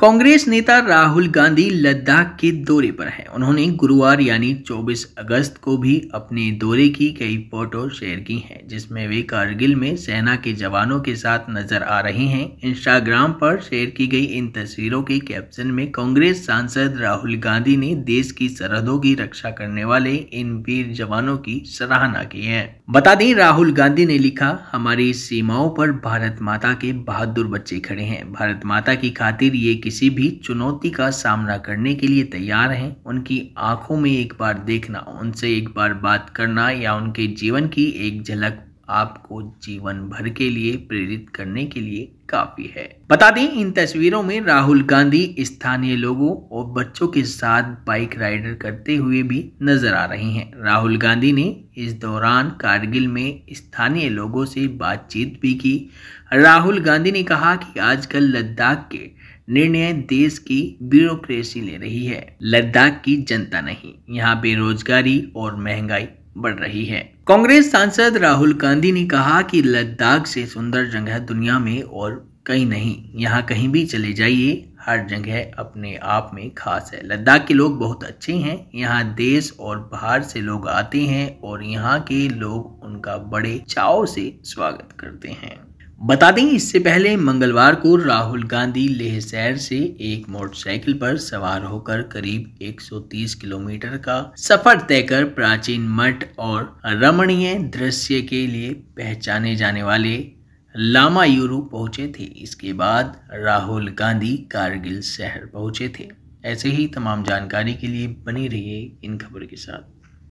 कांग्रेस नेता राहुल गांधी लद्दाख के दौरे पर हैं उन्होंने गुरुवार यानी 24 अगस्त को भी अपने दौरे की कई फोटो शेयर की हैं जिसमें वे कारगिल में सेना के जवानों के साथ नजर आ रहे हैं इंस्टाग्राम पर शेयर की गई इन तस्वीरों के कैप्शन में कांग्रेस सांसद राहुल गांधी ने देश की सरहदों की रक्षा करने वाले इन वीर जवानों की सराहना की है बता दें राहुल गांधी ने लिखा हमारी सीमाओं पर भारत माता के बहादुर बच्चे खड़े हैं भारत माता की खातिर ये किसी भी चुनौती का सामना करने के लिए तैयार हैं उनकी आंखों में एक बार देखना उनसे एक बार बात करना या उनके जीवन की एक झलक आपको जीवन भर के लिए प्रेरित करने के लिए काफी है बता दें इन तस्वीरों में राहुल गांधी स्थानीय लोगों और बच्चों के साथ बाइक राइडर करते हुए भी नजर आ रहे हैं राहुल गांधी ने इस दौरान कारगिल में स्थानीय लोगों से बातचीत भी की राहुल गांधी ने कहा कि आजकल लद्दाख के निर्णय देश की ब्यूरोक्रेसी ले रही है लद्दाख की जनता नहीं यहाँ बेरोजगारी और महंगाई बढ़ रही है कांग्रेस सांसद राहुल गांधी ने कहा कि लद्दाख से सुंदर जगह दुनिया में और कहीं नहीं यहाँ कहीं भी चले जाइए हर जगह अपने आप में खास है लद्दाख के लोग बहुत अच्छे हैं यहाँ देश और बाहर से लोग आते हैं और यहाँ के लोग उनका बड़े चाव से स्वागत करते हैं बता दें इससे पहले मंगलवार को राहुल गांधी लेह शहर से एक मोटरसाइकिल पर सवार होकर करीब 130 किलोमीटर का सफर तय कर प्राचीन मठ और रमणीय दृश्य के लिए पहचाने जाने वाले लामा पहुंचे थे इसके बाद राहुल गांधी कारगिल शहर पहुंचे थे ऐसे ही तमाम जानकारी के लिए बनी रहिए इन खबर के साथ